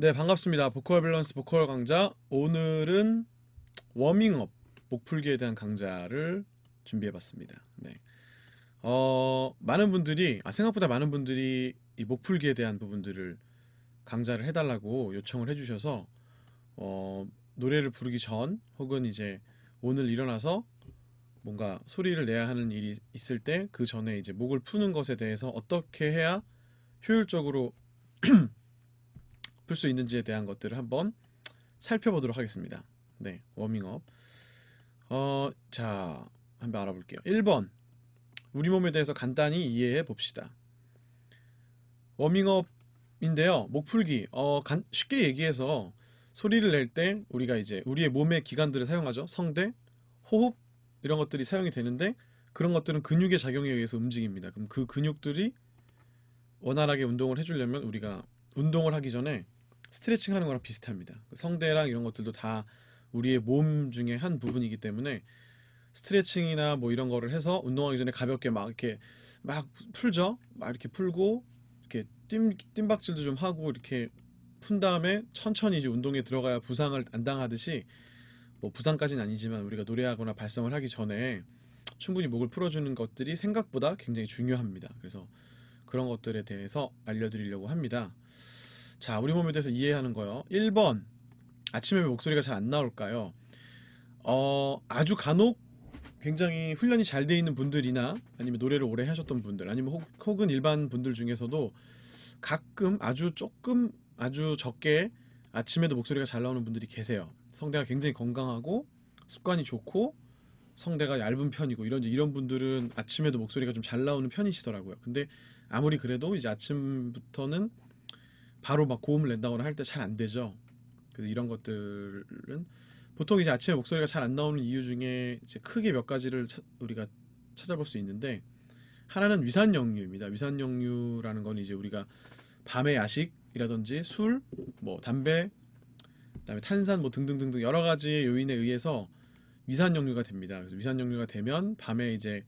네 반갑습니다 보컬 밸런스 보컬 강좌 오늘은 워밍업 목풀기에 대한 강좌를 준비해봤습니다 네. 어, 많은 분들이 아, 생각보다 많은 분들이 이 목풀기에 대한 부분들을 강좌를 해달라고 요청을 해주셔서 어, 노래를 부르기 전 혹은 이제 오늘 일어나서 뭔가 소리를 내야 하는 일이 있을 때 그 전에 이제 목을 푸는 것에 대해서 어떻게 해야 효율적으로 짚을 수 있는지에 대한 것들을 한번 살펴보도록 하겠습니다. 네, 워밍업. 어, 자, 한번 알아볼게요. 1번. 우리 몸에 대해서 간단히 이해해 봅시다. 워밍업인데요. 목풀기. 어, 간, 쉽게 얘기해서 소리를 낼 때 우리가 이제 우리의 몸의 기관들을 사용하죠. 성대, 호흡 이런 것들이 사용이 되는데 그런 것들은 근육의 작용에 의해서 움직입니다. 그럼 그 근육들이 원활하게 운동을 해주려면 우리가 운동을 하기 전에 스트레칭 하는 거랑 비슷합니다. 그 성대랑 이런 것들도 다 우리의 몸 중에 한 부분이기 때문에 스트레칭이나 뭐 이런 거를 해서 운동하기 전에 가볍게 막 이렇게 막 풀죠. 막 이렇게 풀고 이렇게 뜀, 뜀박질도 좀 하고 이렇게 푼 다음에 천천히 이제 운동에 들어가야 부상을 안 당하듯이 뭐 부상까지는 아니지만 우리가 노래하거나 발성을 하기 전에 충분히 목을 풀어주는 것들이 생각보다 굉장히 중요합니다. 그래서 그런 것들에 대해서 알려드리려고 합니다. 자, 우리 몸에 대해서 이해하는 거요. 1번. 아침에 왜 목소리가 잘 안 나올까요? 어, 아주 간혹 굉장히 훈련이 잘 돼 있는 분들이나 아니면 노래를 오래 하셨던 분들 아니면 혹, 혹은 일반 분들 중에서도 가끔 아주 조금 아주 적게 아침에도 목소리가 잘 나오는 분들이 계세요. 성대가 굉장히 건강하고 습관이 좋고 성대가 얇은 편이고 이런 이런 분들은 아침에도 목소리가 좀 잘 나오는 편이시더라고요. 근데 아무리 그래도 이제 아침부터는 바로 막 고음을 낸다거나 할때 잘 안 되죠. 그래서 이런 것들은 보통 이제 아침에 목소리가 잘 안 나오는 이유 중에 이제 크게 몇 가지를 차, 우리가 찾아볼 수 있는데 하나는 위산역류입니다. 위산역류라는 건 이제 우리가 밤에 야식이라든지 술, 뭐 담배, 그다음에 탄산 뭐 등등등등 여러 가지 요인에 의해서 위산역류가 됩니다. 그래서 위산역류가 되면 밤에 이제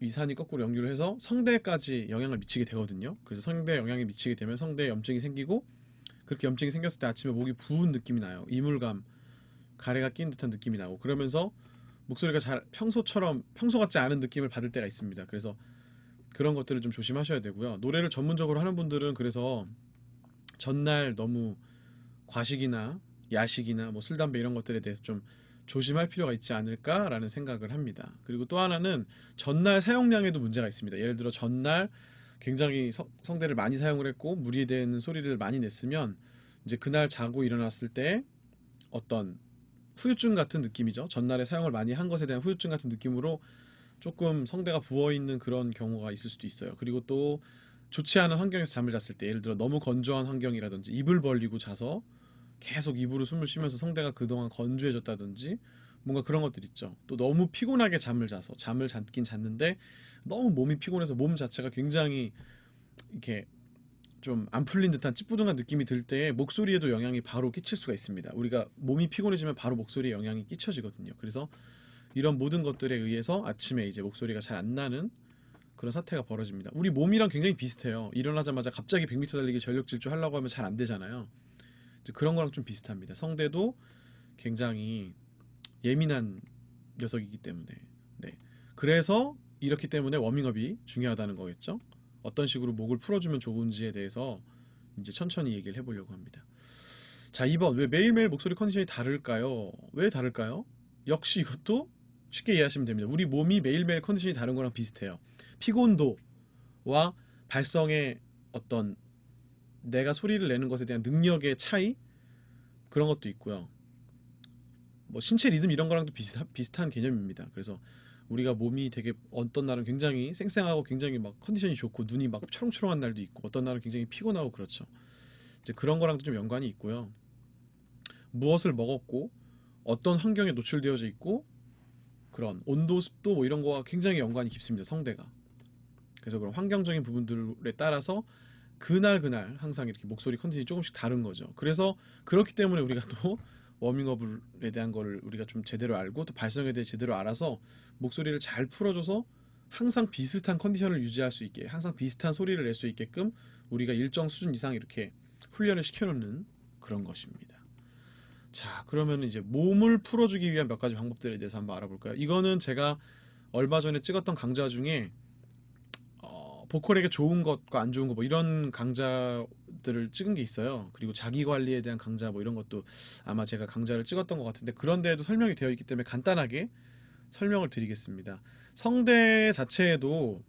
위산이 거꾸로 연결을 해서 성대까지 영향을 미치게 되거든요. 그래서 성대 영향이 미치게 되면 성대에 염증이 생기고 그렇게 염증이 생겼을 때 아침에 목이 부은 느낌이 나요. 이물감, 가래가 낀 듯한 느낌이 나고 그러면서 목소리가 잘 평소처럼 평소 같지 않은 느낌을 받을 때가 있습니다. 그래서 그런 것들을 좀 조심하셔야 되고요. 노래를 전문적으로 하는 분들은 그래서 전날 너무 과식이나 야식이나 뭐 술 담배 이런 것들에 대해서 좀 조심할 필요가 있지 않을까라는 생각을 합니다. 그리고 또 하나는 전날 사용량에도 문제가 있습니다. 예를 들어 전날 굉장히 성대를 많이 사용을 했고 무리 되는 소리를 많이 냈으면 이제 그날 자고 일어났을 때 어떤 후유증 같은 느낌이죠. 전날에 사용을 많이 한 것에 대한 후유증 같은 느낌으로 조금 성대가 부어 있는 그런 경우가 있을 수도 있어요. 그리고 또 좋지 않은 환경에서 잠을 잤을 때 예를 들어 너무 건조한 환경이라든지 입을 벌리고 자서 계속 입으로 숨을 쉬면서 성대가 그동안 건조해졌다든지 뭔가 그런 것들 있죠. 또 너무 피곤하게 잠을 자서 잠을 잤긴 잤는데 너무 몸이 피곤해서 몸 자체가 굉장히 이렇게 좀 안 풀린 듯한 찌뿌둥한 느낌이 들 때 목소리에도 영향이 바로 끼칠 수가 있습니다. 우리가 몸이 피곤해지면 바로 목소리에 영향이 끼쳐지거든요. 그래서 이런 모든 것들에 의해서 아침에 이제 목소리가 잘 안 나는 그런 사태가 벌어집니다. 우리 몸이랑 굉장히 비슷해요. 일어나자마자 갑자기 100m 달리기 전력 질주 하려고 하면 잘 안 되잖아요. 그런 거랑 좀 비슷합니다. 성대도 굉장히 예민한 녀석이기 때문에 네. 그래서 이렇기 때문에 워밍업이 중요하다는 거겠죠. 어떤 식으로 목을 풀어주면 좋은지에 대해서 이제 천천히 얘기를 해보려고 합니다. 자, 2번. 왜 매일매일 목소리 컨디션이 다를까요? 왜 다를까요? 역시 이것도 쉽게 이해하시면 됩니다. 우리 몸이 매일매일 컨디션이 다른 거랑 비슷해요. 피곤도와 발성의 어떤 내가 소리를 내는 것에 대한 능력의 차이 그런 것도 있고요. 뭐 신체 리듬 이런 거랑도 비슷하, 비슷한 개념입니다. 그래서 우리가 몸이 되게 어떤 날은 굉장히 쌩쌩하고 굉장히 막 컨디션이 좋고 눈이 막 초롱초롱한 날도 있고 어떤 날은 굉장히 피곤하고 그렇죠. 이제 그런 거랑도 좀 연관이 있고요. 무엇을 먹었고 어떤 환경에 노출되어져 있고 그런 온도, 습도 뭐 이런 거와 굉장히 연관이 깊습니다. 성대가. 그래서 그런 환경적인 부분들에 따라서 그날 그날 항상 이렇게 목소리 컨디션이 조금씩 다른 거죠. 그래서 그렇기 때문에 우리가 또 워밍업에 대한 거를 우리가 좀 제대로 알고 또 발성에 대해 제대로 알아서 목소리를 잘 풀어줘서 항상 비슷한 컨디션을 유지할 수 있게 항상 비슷한 소리를 낼 수 있게끔 우리가 일정 수준 이상 이렇게 훈련을 시켜놓는 그런 것입니다. 자 그러면 이제 몸을 풀어주기 위한 몇 가지 방법들에 대해서 한번 알아볼까요? 이거는 제가 얼마 전에 찍었던 강좌 중에 보컬에게 좋은 것과 안 좋은 것뭐 이런 강좌들을 찍은 게 있어요. 그리고 자기 관리에 대한 강좌 뭐 이런 것도 아마 제가 강좌를 찍었던 것 같은데 그런데도 설명이 되어 있기 때문에 간단하게 설명을 드리겠습니다. 성대 자체에도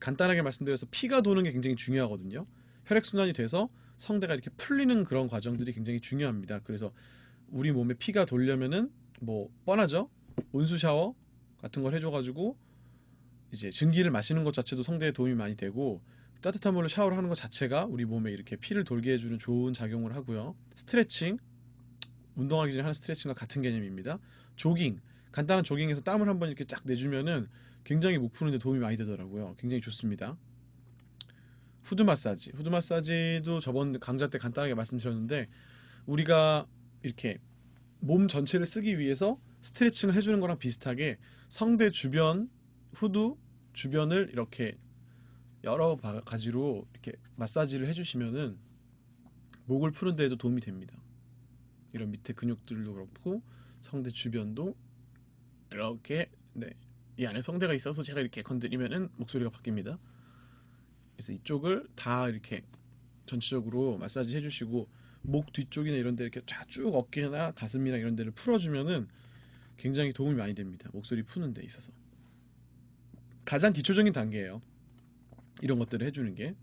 간단하게 말씀드려서 피가 도는 게 굉장히 중요하거든요. 혈액 순환이 돼서 성대가 이렇게 풀리는 그런 과정들이 굉장히 중요합니다. 그래서 우리 몸에 피가 돌려면은 뭐 뻔하죠. 온수 샤워 같은 걸 해줘가지고 이제 증기를 마시는 것 자체도 성대에 도움이 많이 되고 따뜻한 물로 샤워를 하는 것 자체가 우리 몸에 이렇게 피를 돌게 해주는 좋은 작용을 하고요. 스트레칭, 운동하기 전에 하는 스트레칭과 같은 개념입니다. 조깅, 간단한 조깅에서 땀을 한번 이렇게 쫙 내주면은 굉장히 목 푸는데 도움이 많이 되더라고요. 굉장히 좋습니다. 후드 마사지, 후드 마사지도 저번 강좌 때 간단하게 말씀드렸는데 우리가 이렇게 몸 전체를 쓰기 위해서 스트레칭을 해주는 거랑 비슷하게 성대 주변 후두 주변을 이렇게 여러 가지로 이렇게 마사지를 해주시면은 목을 푸는 데에도 도움이 됩니다. 이런 밑에 근육들도 그렇고 성대 주변도 이렇게 네. 이 안에 성대가 있어서 제가 이렇게 건드리면은 목소리가 바뀝니다. 그래서 이쪽을 다 이렇게 전체적으로 마사지 해주시고 목 뒤쪽이나 이런 데 이렇게 쭉 어깨나 가슴이나 이런 데를 풀어주면은 굉장히 도움이 많이 됩니다. 목소리 푸는 데 있어서. 가장 기초적인 단계예요. 이런 것들을 해주는 게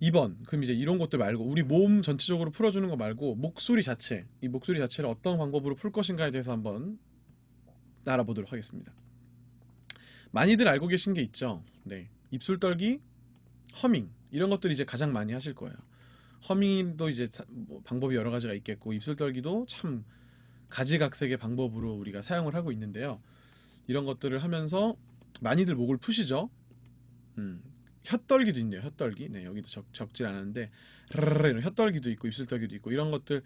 2번 그럼 이제 이런 것들 말고 우리 몸 전체적으로 풀어주는 거 말고 목소리 자체 이 목소리 자체를 어떤 방법으로 풀 것인가에 대해서 한번 알아보도록 하겠습니다. 많이들 알고 계신 게 있죠. 네, 입술 떨기, 허밍 이런 것들 이제 가장 많이 하실 거예요. 허밍도 이제 뭐 방법이 여러 가지가 있겠고 입술 떨기도 참 가지각색의 방법으로 우리가 사용을 하고 있는데요. 이런 것들을 하면서 많이들 목을 푸시죠. 음, 혓떨기도 있네요. 혓떨기. 네, 여기도 적, 적질 않았데 이런 혓떨기도 있고 입술떨기도 있고 이런 것들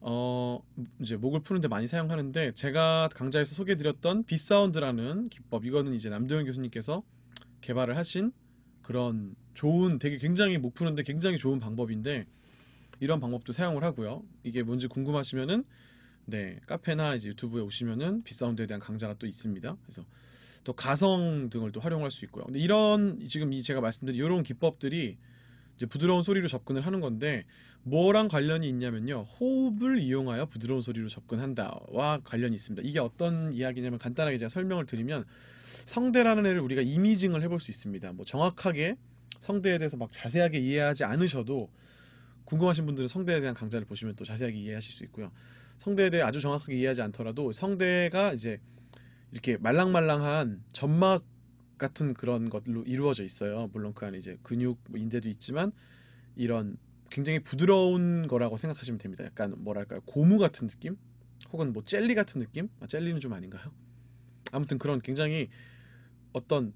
어, 이제 목을 푸는데 많이 사용하는데 제가 강좌에서 소개해드렸던 비사운드라는 기법 이거는 이제 남도현 교수님께서 개발을 하신 그런 좋은 되게 굉장히 목 푸는데 굉장히 좋은 방법인데 이런 방법도 사용을 하고요. 이게 뭔지 궁금하시면은 네, 카페나 이제 유튜브에 오시면은 빗사운드에 대한 강좌가 또 있습니다. 그래서 또 가성 등을 또 활용할 수 있고요. 근데 이런 지금 이 제가 말씀드린 이런 기법들이 이제 부드러운 소리로 접근을 하는 건데 뭐랑 관련이 있냐면요. 호흡을 이용하여 부드러운 소리로 접근한다와 관련이 있습니다. 이게 어떤 이야기냐면 간단하게 제가 설명을 드리면 성대라는 애를 우리가 이미징을 해볼 수 있습니다. 뭐 정확하게 성대에 대해서 막 자세하게 이해하지 않으셔도 궁금하신 분들은 성대에 대한 강좌를 보시면 또 자세하게 이해하실 수 있고요. 성대에 대해 아주 정확하게 이해하지 않더라도 성대가 이제 이렇게 말랑말랑한 점막 같은 그런 것로 이루어져 있어요. 물론 그 안에 이제 근육 뭐 인대도 있지만 이런 굉장히 부드러운 거라고 생각하시면 됩니다. 약간 뭐랄까요 고무 같은 느낌, 혹은 뭐 젤리 같은 느낌? 아, 젤리는 좀 아닌가요? 아무튼 그런 굉장히 어떤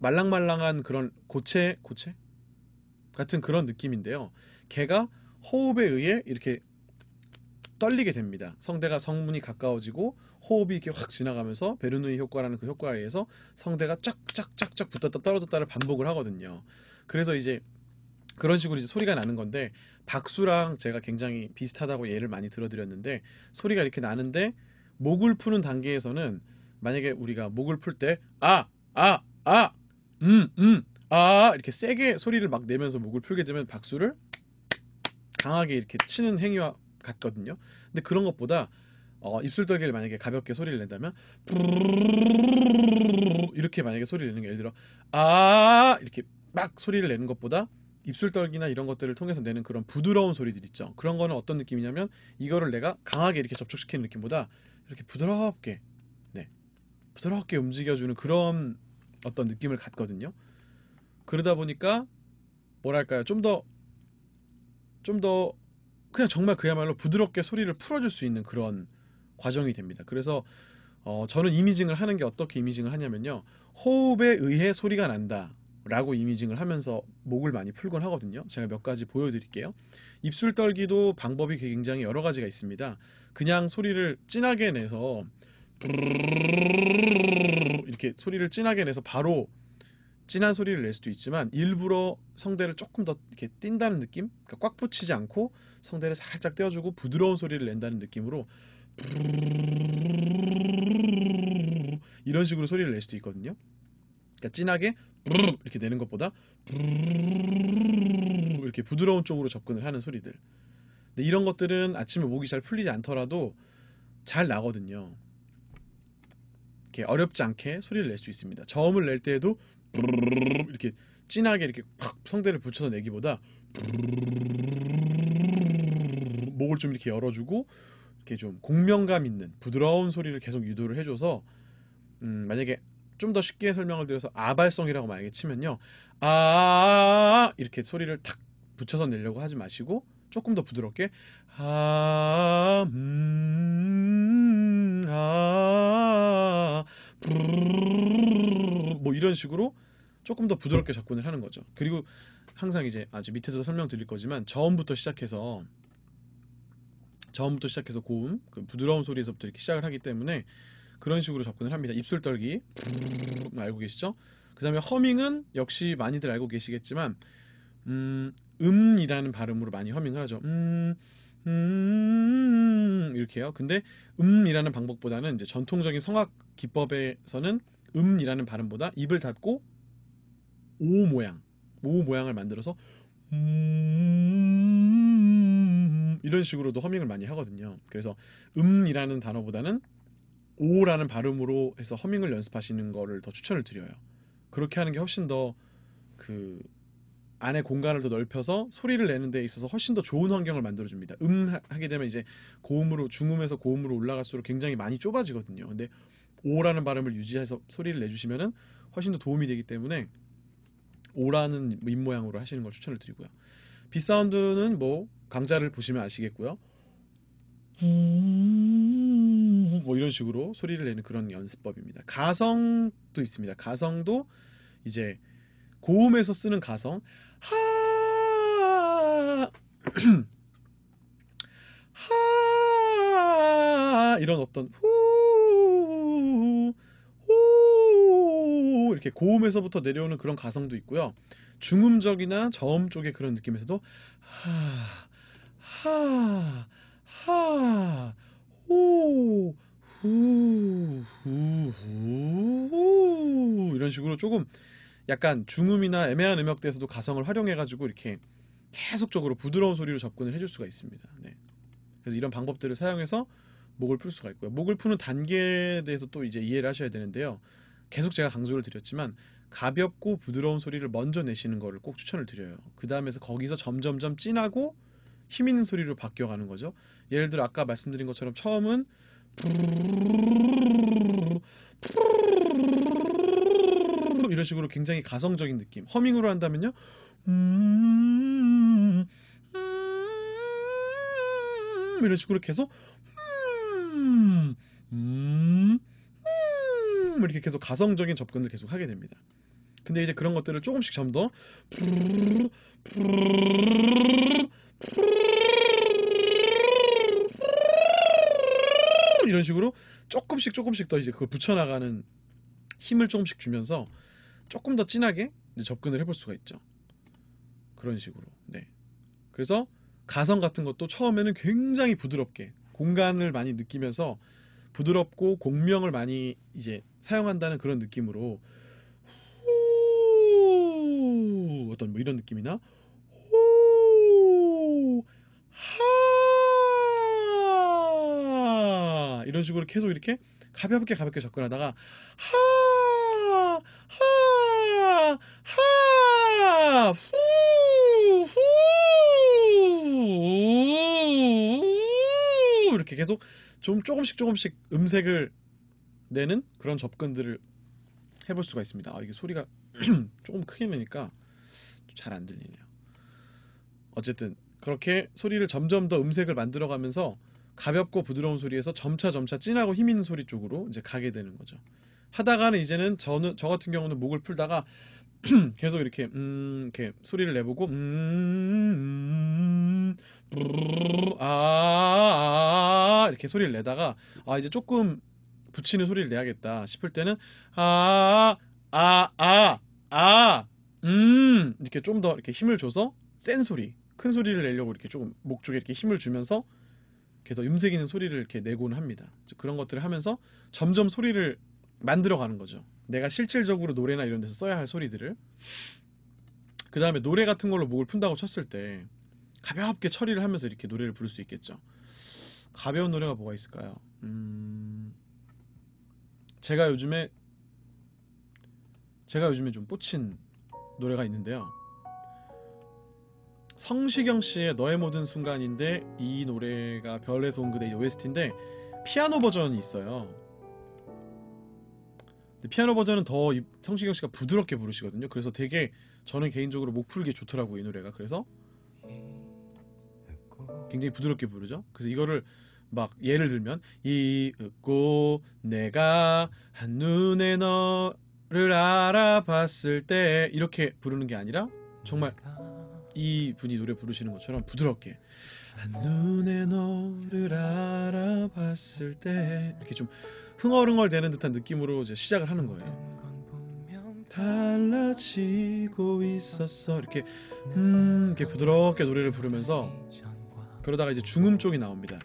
말랑말랑한 그런 고체 고체 같은 그런 느낌인데요. 개가 호흡에 의해 이렇게 떨리게 됩니다. 성대가 성문이 가까워지고 호흡이 이렇게 확 지나가면서 베르누이 효과라는 그 효과에 의해서 성대가 쫙 쫙 쫙 쫙 붙었다 떨어졌다를 반복을 하거든요. 그래서 이제 그런 식으로 이제 소리가 나는 건데 박수랑 제가 굉장히 비슷하다고 예를 많이 들어드렸는데 소리가 이렇게 나는데 목을 푸는 단계에서는 만약에 우리가 목을 풀 때 아 아 아 음 음아 아, 아, 음, 음, 아 이렇게 세게 소리를 막 내면서 목을 풀게 되면 박수를 강하게 이렇게 치는 행위와 같거든요. 근데 그런 것보다 어, 입술떨기를 만약에 가볍게 소리를 낸다면 이렇게 만약에 소리를 내는 게 예를 들어 아 이렇게 막 소리를 내는 것보다 입술떨기나 이런 것들을 통해서 내는 그런 부드러운 소리들 있죠. 그런 거는 어떤 느낌이냐면 이거를 내가 강하게 이렇게 접촉시키는 느낌보다 이렇게 부드럽게 네 부드럽게 움직여주는 그런 어떤 느낌을 갖거든요. 그러다 보니까 뭐랄까요 좀 더 좀더 그냥 정말 그야말로 부드럽게 소리를 풀어줄 수 있는 그런 과정이 됩니다. 그래서 어, 저는 이미징을 하는 게 어떻게 이미징을 하냐면요. 호흡에 의해 소리가 난다. 라고 이미징을 하면서 목을 많이 풀곤 하거든요. 제가 몇 가지 보여드릴게요. 입술 떨기도 방법이 굉장히 여러 가지가 있습니다. 그냥 소리를 진하게 내서 이렇게 소리를 진하게 내서 바로 진한 소리를 낼 수도 있지만 일부러 성대를 조금 더 이렇게 띈다는 느낌, 그러니까 꽉 붙이지 않고 성대를 살짝 떼어주고 부드러운 소리를 낸다는 느낌으로 이런 식으로 소리를 낼 수도 있거든요. 그러니까 진하게 이렇게 내는 것보다 이렇게 부드러운 쪽으로 접근을 하는 소리들. 근데 이런 것들은 아침에 목이 잘 풀리지 않더라도 잘 나거든요. 이렇게 어렵지 않게 소리를 낼 수 있습니다. 저음을 낼 때에도 음, 이렇게 진하게 이렇게 확 성대를 붙여서 내기보다 목을 좀 이렇게 열어주고 이렇게 좀 공명감 있는 부드러운 소리를 계속 유도를 해줘서 음 만약에 좀 더 쉽게 설명을 드려서 아발성이라고 만약에 치면요 아, 아, 아 이렇게 소리를 탁 붙여서 내려고 하지 마시고 조금 더 부드럽게 아, 음, 아, 뭐 이런 식으로 조금 더 부드럽게 접근을 하는 거죠. 그리고 항상 이제 아주 밑에서 설명드릴 거지만 저음부터 시작해서 저음부터 시작해서 고음, 그 부드러운 소리에서부터 이렇게 시작을 하기 때문에 그런 식으로 접근을 합니다. 입술 떨기 음, 알고 계시죠? 그다음에 허밍은 역시 많이들 알고 계시겠지만 음, 음이라는 발음으로 많이 허밍을 하죠. 음, 음 이렇게요. 근데 음이라는 방법보다는 이제 전통적인 성악 기법에서는 음이라는 발음보다 입을 닫고 오 모양 오 모양을 만들어서 음 이런 식으로도 허밍을 많이 하거든요. 그래서 음이라는 단어보다는 오라는 발음으로 해서 허밍을 연습하시는 거를 더 추천을 드려요. 그렇게 하는 게 훨씬 더 그 안에 공간을 더 넓혀서 소리를 내는 데 있어서 훨씬 더 좋은 환경을 만들어 줍니다. 음 하게 되면 이제 고음으로 중음에서 고음으로 올라갈수록 굉장히 많이 좁아지거든요. 근데 오라는 발음을 유지해서 소리를 내주시면은 훨씬 더 도움이 되기 때문에 오라는 입 모양으로 하시는 걸 추천을 드리고요. 비 사운드는 뭐강좌를 보시면 아시겠고요. 뭐 이런 식으로 소리를 내는 그런 연습법입니다. 가성도 있습니다. 가성도 이제 고음에서 쓰는 가성 하, 하 이런 어떤 후 이렇게 고음에서부터 내려오는 그런 가성도 있고요. 중음적이나 저음 쪽의 그런 느낌에서도 하, 하, 하, 호, 후, 후, 후, 이런 식으로 조금 약간 중음이나 애매한 음역대에서도 가성을 활용해가지고 이렇게 계속적으로 부드러운 소리로 접근을 해줄 수가 있습니다. 네. 그래서 이런 방법들을 사용해서 목을 풀 수가 있고요. 목을 푸는 단계에 대해서 또 이제 이해를 하셔야 되는데요. 계속 제가 강조를 드렸지만 가볍고 부드러운 소리를 먼저 내시는 거를 꼭 추천을 드려요. 그 다음에서 거기서 점점점 진하고 힘 있는 소리로 바뀌어가는 거죠. 예를 들어 아까 말씀드린 것처럼 처음은 이런 식으로 굉장히 가성적인 느낌. 허밍으로 한다면요. 이런 식으로 계속 뭐 이렇게 계속 가성적인 접근을 계속 하게 됩니다. 근데 이제 그런 것들을 조금씩 좀 더 이런 식으로 조금씩 조금씩 더 이제 그걸 붙여나가는 힘을 조금씩 주면서 조금 더 진하게 접근을 해볼 수가 있죠. 그런 식으로. 네. 그래서 가성 같은 것도 처음에는 굉장히 부드럽게 공간을 많이 느끼면서 부드럽고 공명을 많이 이제 사용한다는 그런 느낌으로 후 어떤 뭐 이런 느낌이나 호하 이런 식으로 계속 이렇게 가볍게 가볍게 접근하다가 하 하 하후 이렇게 계속 좀 조금씩 조금씩 음색을 내는 그런 접근들을 해볼 수가 있습니다. 아, 이게 소리가 조금 크게 내니까 잘 안 들리네요. 어쨌든 그렇게 소리를 점점 더 음색을 만들어가면서 가볍고 부드러운 소리에서 점차 점차 진하고 힘 있는 소리 쪽으로 이제 가게 되는 거죠. 하다가는 이제는 저는 저 같은 경우는 목을 풀다가 계속 이렇게 음 이렇게 소리를 내보고 음, 음, 음아 이렇게 소리를 내다가 아 이제 조금 붙이는 소리를 내야겠다 싶을 때는 아 아 아 아 음 이렇게 좀 더 이렇게 힘을 줘서 센 소리 큰 소리를 내려고 이렇게 조금 목 쪽에 이렇게 힘을 주면서 이렇게 더 음색 있는 소리를 이렇게 내곤 합니다. 그런 것들을 하면서 점점 소리를 만들어가는 거죠. 내가 실질적으로 노래나 이런 데서 써야 할 소리들을 그 다음에 노래 같은 걸로 목을 푼다고 쳤을 때 가볍게 처리를 하면서 이렇게 노래를 부를 수 있겠죠. 가벼운 노래가 뭐가 있을까요? 음, 제가 요즘에 제가 요즘에 좀 꽂힌 노래가 있는데요. 성시경 씨의 너의 모든 순간인데 이 노래가 별에서 온 그대 OST인데 피아노 버전이 있어요. 피아노 버전은 더 성시경 씨가 부드럽게 부르시거든요. 그래서 되게 저는 개인적으로 목풀기 좋더라고요, 이 노래가. 그래서 굉장히 부드럽게 부르죠. 그래서 이거를 막 예를 들면 이윽고 내가 한눈에 너를 알아봤을 때 이렇게 부르는 게 아니라 정말 이 분이 노래 부르시는 것처럼 부드럽게 한눈에 너를 알아봤을 때 이렇게 좀 흥얼흥얼 되는 듯한 느낌으로 이제 시작을 하는 거예요. 달라지고 있었어 이렇게 음 이렇게 부드럽게 노래를 부르면서 그러다가 이제 중음 쪽이 나옵니다.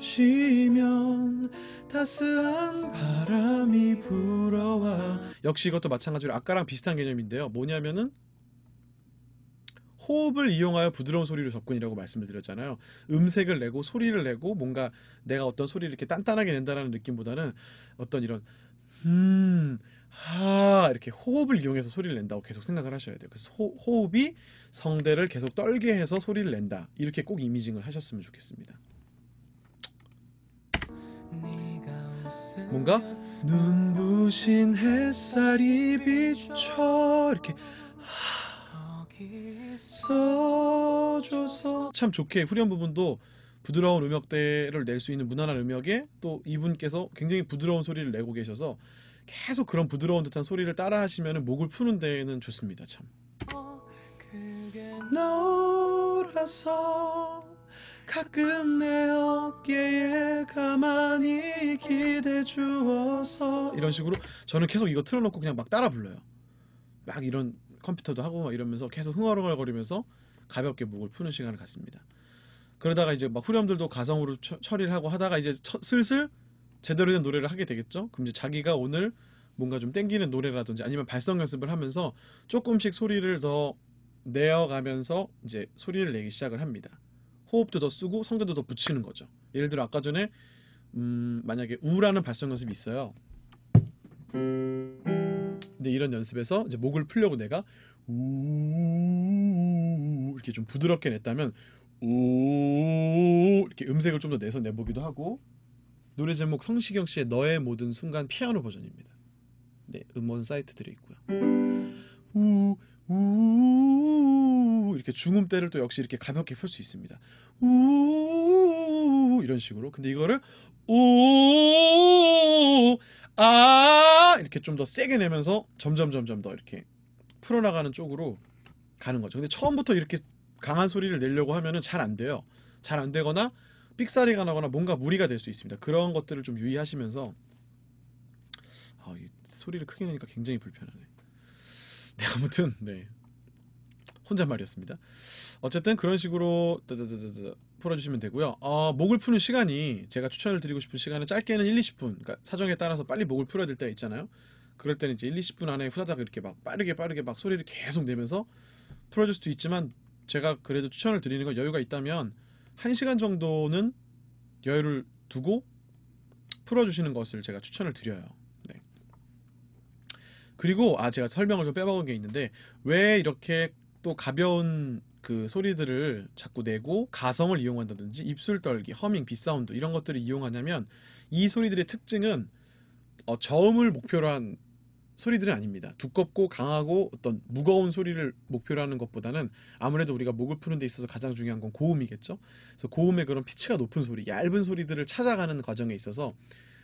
쉬면 따스한 바람이 불어와 역시 이것도 마찬가지로 아까랑 비슷한 개념인데요. 뭐냐면은 호흡을 이용하여 부드러운 소리로 접근이라고 말씀을 드렸잖아요. 음색을 내고 소리를 내고 뭔가 내가 어떤 소리를 이렇게 단단하게 낸다라는 느낌보다는 어떤 이런 음하 이렇게 호흡을 이용해서 소리를 낸다고 계속 생각을 하셔야 돼요. 그래서 호, 호흡이 성대를 계속 떨게 해서 소리를 낸다. 이렇게 꼭 이미징을 하셨으면 좋겠습니다. 뭔가 눈부신 햇살이 비춰 이렇게 써줘서 참 좋게 후렴 부분도 부드러운 음역대를 낼 수 있는 무난한 음역에 또 이분께서 굉장히 부드러운 소리를 내고 계셔서 계속 그런 부드러운 듯한 소리를 따라 하시면 목을 푸는 데에는 좋습니다 참 너라서 가끔 내 어깨에 가만히 기대 주어서 이런 식으로 저는 계속 이거 틀어놓고 그냥 막 따라 불러요 막 이런 컴퓨터도 하고 막 이러면서 계속 흥얼흥얼거리면서 가볍게 목을 푸는 시간을 갖습니다 그러다가 이제 막 후렴들도 가성으로 처, 처리를 하고 하다가 이제 처, 슬슬 제대로 된 노래를 하게 되겠죠. 그럼 이제 자기가 오늘 뭔가 좀 땡기는 노래라든지 아니면 발성 연습을 하면서 조금씩 소리를 더 내어가면서 이제 소리를 내기 시작을 합니다. 호흡도 더 쓰고 성대도 더 붙이는 거죠. 예를 들어 아까 전에 음 만약에 우라는 발성 연습이 있어요. 근데 이런 연습에서 이제 목을 풀려고 내가 우 이렇게 좀 부드럽게 냈다면 우 이렇게 음색을 좀 더 내서 내보기도 하고 노래 제목 성시경 씨의 너의 모든 순간 피아노 버전입니다. 네, 음원 사이트들이 있고요. 우, 우 이렇게 중음대를 또 역시 이렇게 가볍게 풀 수 있습니다. 우 이런 식으로. 근데 이거를 우아 이렇게 좀 더 세게 내면서 점점 점점 더 이렇게 풀어 나가는 쪽으로 가는 거죠. 근데 처음부터 이렇게 강한 소리를 내려고 하면은 잘 안 돼요. 잘 안 되거나 삑사리가 나거나 뭔가 무리가 될 수 있습니다. 그런 것들을 좀 유의하시면서 아, 소리를 크게 내니까 굉장히 불편하네. 네, 아무튼 네. 혼잣말이었습니다. 어쨌든 그런 식으로 풀어주시면 되고요. 어, 목을 푸는 시간이 제가 추천을 드리고 싶은 시간은 짧게는 1, 20분. 그러니까 사정에 따라서 빨리 목을 풀어야 될 때가 있잖아요. 그럴 때는 이제 1, 20분 안에 후다닥 이렇게 막 빠르게 빠르게 막 소리를 계속 내면서 풀어줄 수도 있지만 제가 그래도 추천을 드리는 건 여유가 있다면 1시간 정도는 여유를 두고 풀어주시는 것을 제가 추천을 드려요. 네. 그리고 아 제가 설명을 좀 빼먹은 게 있는데 왜 이렇게 또 가벼운 그 소리들을 자꾸 내고 가성을 이용한다든지 입술 떨기, 허밍, 비사운드 이런 것들을 이용하냐면 이 소리들의 특징은 어, 저음을 목표로 한 소리들은 아닙니다. 두껍고 강하고 어떤 무거운 소리를 목표로 하는 것보다는 아무래도 우리가 목을 푸는 데 있어서 가장 중요한 건 고음이겠죠. 그래서 고음의 그런 피치가 높은 소리, 얇은 소리들을 찾아가는 과정에 있어서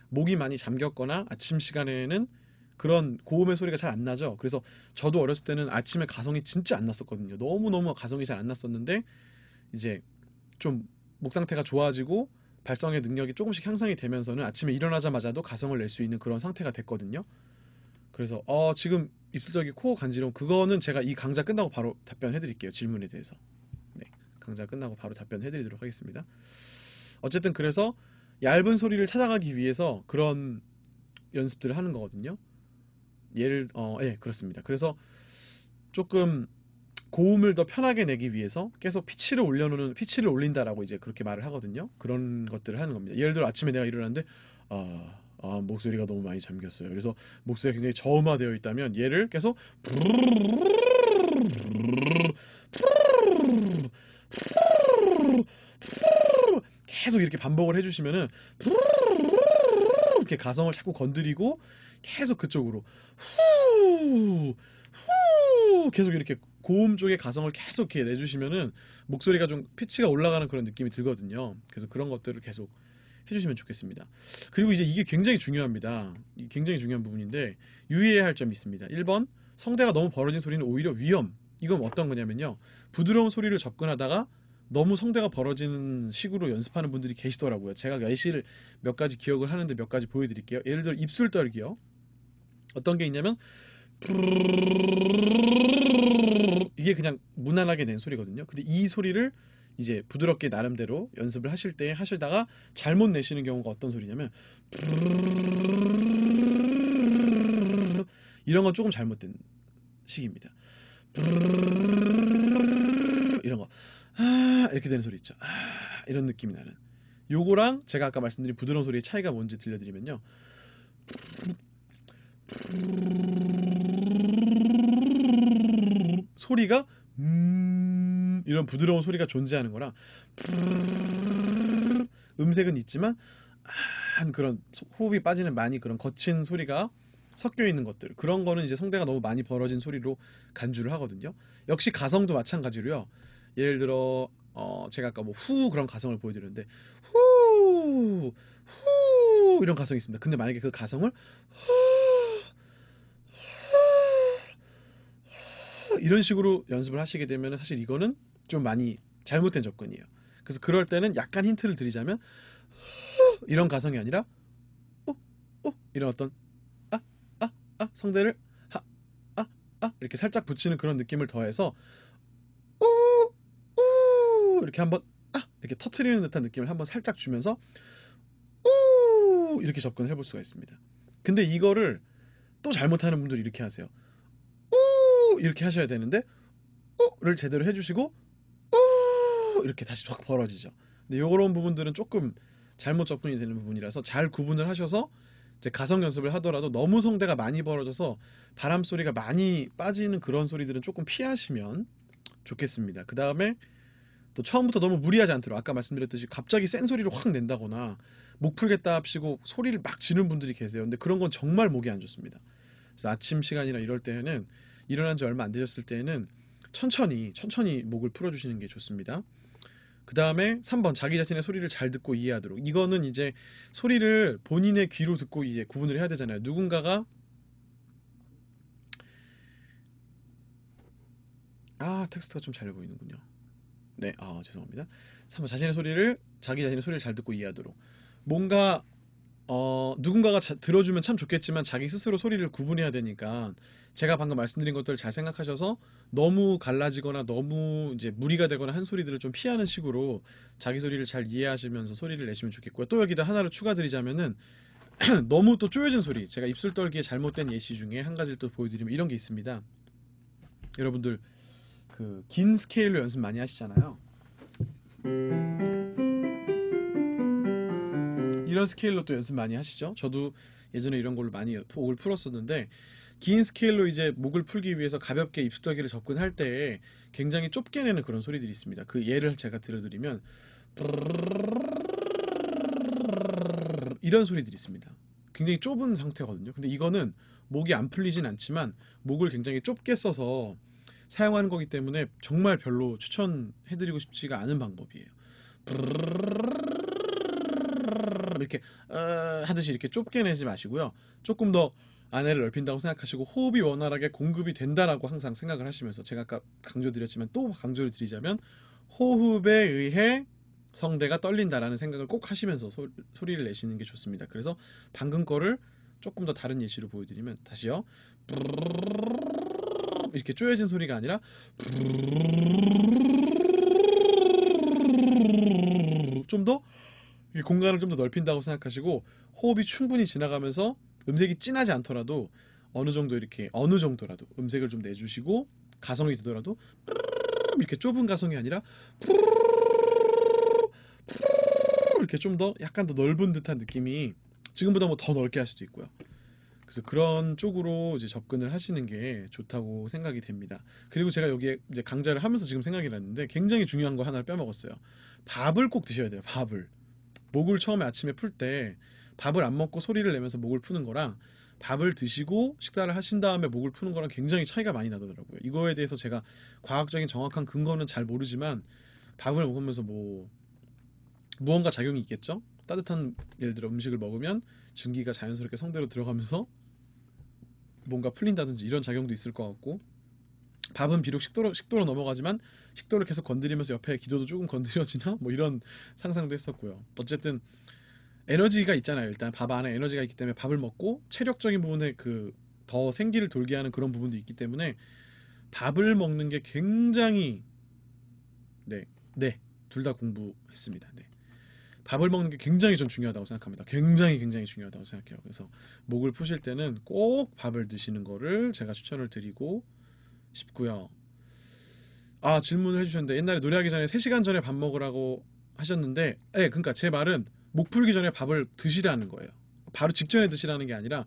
목이 많이 잠겼거나 아침 시간에는 그런 고음의 소리가 잘 안 나죠. 그래서 저도 어렸을 때는 아침에 가성이 진짜 안 났었거든요. 너무너무 가성이 잘 안 났었는데 이제 좀 목 상태가 좋아지고 발성의 능력이 조금씩 향상이 되면서는 아침에 일어나자마자도 가성을 낼 수 있는 그런 상태가 됐거든요. 그래서 어, 지금 입술적이코 간지러움 그거는 제가 이 강좌 끝나고 바로 답변해 드릴게요. 질문에 대해서. 네. 강좌 끝나고 바로 답변해 드리도록 하겠습니다. 어쨌든 그래서 얇은 소리를 찾아가기 위해서 그런 연습들을 하는 거거든요. 예를 어, 예, 그렇습니다. 그래서 조금 고음을 더 편하게 내기 위해서 계속 피치를 올려놓는 피치를 올린다라고 이제 그렇게 말을 하거든요. 그런 것들을 하는 겁니다. 예를 들어 아침에 내가 일어났는데 어, 아, 목소리가 너무 많이 잠겼어요. 그래서 목소리가 굉장히 저음화되어 있다면 얘를 계속 계속 이렇게 반복을 해주시면은 이렇게 가성을 자꾸 건드리고 계속 그쪽으로 후, 후 계속 이렇게 고음 쪽의 가성을 계속 이렇게 내주시면은 목소리가 좀 피치가 올라가는 그런 느낌이 들거든요. 그래서 그런 것들을 계속 해주시면 좋겠습니다. 그리고 이제 이게 굉장히 중요합니다. 굉장히 중요한 부분인데 유의해야 할 점이 있습니다. 1번 성대가 너무 벌어진 소리는 오히려 위험. 이건 어떤 거냐면요. 부드러운 소리를 접근하다가 너무 성대가 벌어지는 식으로 연습하는 분들이 계시더라고요. 제가 예시를 몇 가지 기억을 하는데 몇 가지 보여드릴게요. 예를 들어 입술 떨기요. 어떤 게 있냐면 이게 그냥 무난하게 낸 소리거든요. 근데 이 소리를 이제 부드럽게 나름대로 연습을 하실 때 하시다가 잘못 내시는 경우가 어떤 소리냐면 이런 거 조금 잘못된 식입니다. 이런 거 아, 이렇게 되는 소리 있죠. 아, 이런 느낌이 나는 요거랑 제가 아까 말씀드린 부드러운 소리의 차이가 뭔지 들려드리면요. 소리가 음 이런 부드러운 소리가 존재하는 거라 음색은 있지만 한 그런 호흡이 빠지는 많이 그런 거친 소리가 섞여 있는 것들 그런 거는 이제 성대가 너무 많이 벌어진 소리로 간주를 하거든요. 역시 가성도 마찬가지로요. 예를 들어 어 제가 아까 뭐 후 그런 가성을 보여드렸는데 후후 후 이런 가성이 있습니다. 근데 만약에 그 가성을 후, 후, 후 이런 식으로 연습을 하시게 되면 사실 이거는 좀 많이 잘못된 접근이에요. 그래서 그럴 때는 약간 힌트를 드리자면 어? 이런 가성이 아니라 어, 어, 이런 어떤 아, 아, 아 성대를 하, 아, 아 이렇게 살짝 붙이는 그런 느낌을 더해서 우우 어, 어 이렇게 한번 아 이렇게 터트리는 듯한 느낌을 한번 살짝 주면서 우 이렇게 접근을 해볼 수가 있습니다. 근데 이거를 또 잘못하는 분들 이렇게 하세요. 우 이렇게 하셔야 되는데 우를 제대로 해주시고 이렇게 다시 확 벌어지죠. 근데 요런 부분들은 조금 잘못 접근이 되는 부분이라서 잘 구분을 하셔서 이제 가성 연습을 하더라도 너무 성대가 많이 벌어져서 바람 소리가 많이 빠지는 그런 소리들은 조금 피하시면 좋겠습니다. 그 다음에 또 처음부터 너무 무리하지 않도록 아까 말씀드렸듯이 갑자기 센소리로확 낸다거나 목 풀겠다 하시고 소리를 막 지는 분들이 계세요. 근데 그런 건 정말 목이 안 좋습니다. 그래서 아침 시간이나 이럴 때에는 일어난 지 얼마 안 되셨을 때에는 천천히 천천히 목을 풀어주시는 게 좋습니다. 그 다음에 3번 자기 자신의 소리를 잘 듣고 이해하도록 이거는 이제 소리를 본인의 귀로 듣고 이제 구분을 해야 되잖아요 누군가가 아 텍스트가 좀 잘 보이는군요 네 아 죄송합니다 3번 자신의 소리를 자기 자신의 소리를 잘 듣고 이해하도록 뭔가 어, 누군가가 자, 들어주면 참 좋겠지만 자기 스스로 소리를 구분해야 되니까 제가 방금 말씀드린 것들을 잘 생각하셔서 너무 갈라지거나 너무 이제 무리가 되거나 한 소리들을 좀 피하는 식으로 자기 소리를 잘 이해하시면서 소리를 내시면 좋겠고요. 또 여기다 하나를 추가드리자면은 너무 또 쪼여진 소리 제가 입술 떨기에 잘못된 예시 중에 한 가지를 또 보여드리면 이런 게 있습니다. 여러분들 그긴 스케일로 연습 많이 하시잖아요. 이런 스케일로 또 연습 많이 하시죠? 저도 예전에 이런 걸로 많이 목을 풀었었는데 긴 스케일로 이제 목을 풀기 위해서 가볍게 입술더기를 접근할 때 굉장히 좁게 내는 그런 소리들이 있습니다. 그 예를 제가 들어드리면 이런 소리들이 있습니다. 굉장히 좁은 상태거든요. 근데 이거는 목이 안 풀리진 않지만 목을 굉장히 좁게 써서 사용하는 거기 때문에 정말 별로 추천해드리고 싶지가 않은 방법이에요. 이렇게 어, 하듯이 이렇게 좁게 내지 마시고요. 조금 더 안에를 넓힌다고 생각하시고 호흡이 원활하게 공급이 된다라고 항상 생각을 하시면서 제가 아까 강조드렸지만 또 강조를 드리자면 호흡에 의해 성대가 떨린다라는 생각을 꼭 하시면서 소, 리를 내시는 게 좋습니다. 그래서 방금 거를 조금 더 다른 예시로 보여드리면 다시요. 이렇게 쪼여진 소리가 아니라 좀더 공간을 좀 더 넓힌다고 생각하시고 호흡이 충분히 지나가면서 음색이 진하지 않더라도 어느 정도 이렇게 어느 정도라도 음색을 좀 내주시고 가성이 되더라도 이렇게 좁은 가성이 아니라 이렇게 좀 더 약간 더 넓은 듯한 느낌이 지금보다 뭐 더 넓게 할 수도 있고요. 그래서 그런 쪽으로 이제 접근을 하시는 게 좋다고 생각이 됩니다. 그리고 제가 여기에 이제 강좌를 하면서 지금 생각이 났는데 굉장히 중요한 거 하나를 빼먹었어요. 밥을 꼭 드셔야 돼요. 밥을. 목을 처음에 아침에 풀 때 밥을 안 먹고 소리를 내면서 목을 푸는 거랑 밥을 드시고 식사를 하신 다음에 목을 푸는 거랑 굉장히 차이가 많이 나더라고요. 이거에 대해서 제가 과학적인 정확한 근거는 잘 모르지만 밥을 먹으면서 뭐 무언가 작용이 있겠죠. 따뜻한 예를 들어 음식을 먹으면 증기가 자연스럽게 성대로 들어가면서 뭔가 풀린다든지 이런 작용도 있을 것 같고 밥은 비록 식도로 식도로 넘어가지만 식도를 계속 건드리면서 옆에 기도도 조금 건드려지나 뭐 이런 상상도 했었고요. 어쨌든 에너지가 있잖아요. 일단 밥 안에 에너지가 있기 때문에 밥을 먹고 체력적인 부분에 그 더 생기를 돌게 하는 그런 부분도 있기 때문에 밥을 먹는 게 굉장히 네, 네, 둘 다 공부했습니다. 네. 밥을 먹는 게 굉장히 전 중요하다고 생각합니다. 굉장히 굉장히 중요하다고 생각해요. 그래서 목을 푸실 때는 꼭 밥을 드시는 거를 제가 추천을 드리고 싶고요. 아 질문을 해주셨는데 옛날에 노래하기 전에 3시간 전에 밥 먹으라고 하셨는데 예 네, 그러니까 제 말은 목 풀기 전에 밥을 드시라는 거예요. 바로 직전에 드시라는 게 아니라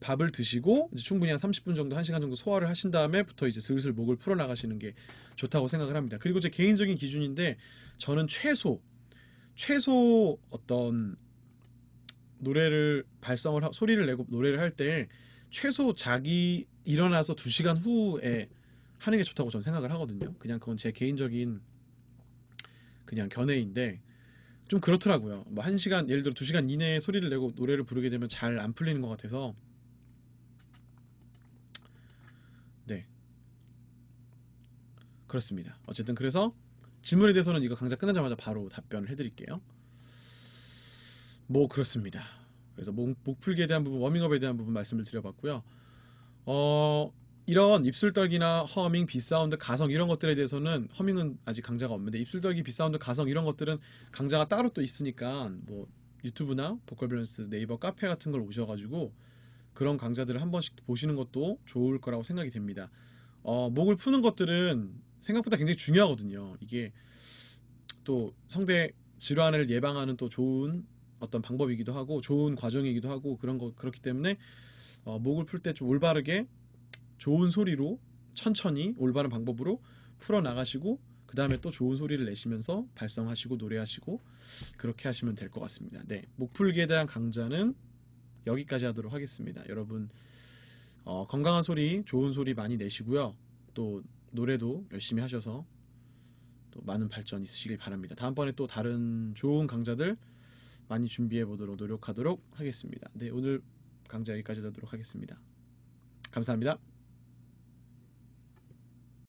밥을 드시고 충분히 한 30분 정도 1시간 정도 소화를 하신 다음에부터 이제 슬슬 목을 풀어 나가시는 게 좋다고 생각을 합니다. 그리고 제 개인적인 기준인데 저는 최소 최소 어떤 노래를 발성을 하, 소리를 내고 노래를 할때 최소 자기 일어나서 두 시간 후에 하는 게 좋다고 저는 생각을 하거든요. 그냥 그건 제 개인적인 그냥 견해인데 좀 그렇더라고요. 뭐한 시간 예를 들어 두 시간 이내에 소리를 내고 노래를 부르게 되면 잘 안 풀리는 것 같아서 네 그렇습니다. 어쨌든 그래서 질문에 대해서는 이거 강좌 끝나자마자 바로 답변을 해드릴게요. 뭐 그렇습니다. 그래서 목, 목풀기에 대한 부분, 워밍업에 대한 부분 말씀을 드려봤고요. 어, 이런 입술떨기나 허밍, 비사운드, 가성 이런 것들에 대해서는 허밍은 아직 강자가 없는데 입술떨기, 비사운드, 가성 이런 것들은 강자가 따로 또 있으니까 뭐 유튜브나 보컬 밸런스 네이버 카페 같은 걸 오셔가지고 그런 강자들을한 번씩 보시는 것도 좋을 거라고 생각이 됩니다. 어, 목을 푸는 것들은 생각보다 굉장히 중요하거든요. 이게 또 성대 질환을 예방하는 또 좋은 어떤 방법이기도 하고 좋은 과정이기도 하고 그런 거 그렇기 때문에 어, 목을 풀 때 좀 올바르게 좋은 소리로 천천히 올바른 방법으로 풀어 나가시고 그 다음에 또 좋은 소리를 내시면서 발성하시고 노래하시고 그렇게 하시면 될 것 같습니다. 네, 목풀기에 대한 강좌는 여기까지 하도록 하겠습니다. 여러분 어, 건강한 소리, 좋은 소리 많이 내시고요. 또 노래도 열심히 하셔서 또 많은 발전 있으시길 바랍니다. 다음번에 또 다른 좋은 강좌들 많이 준비해 보도록 노력하도록 하겠습니다. 네, 오늘 강좌 여기까지 하도록 하겠습니다. 감사합니다.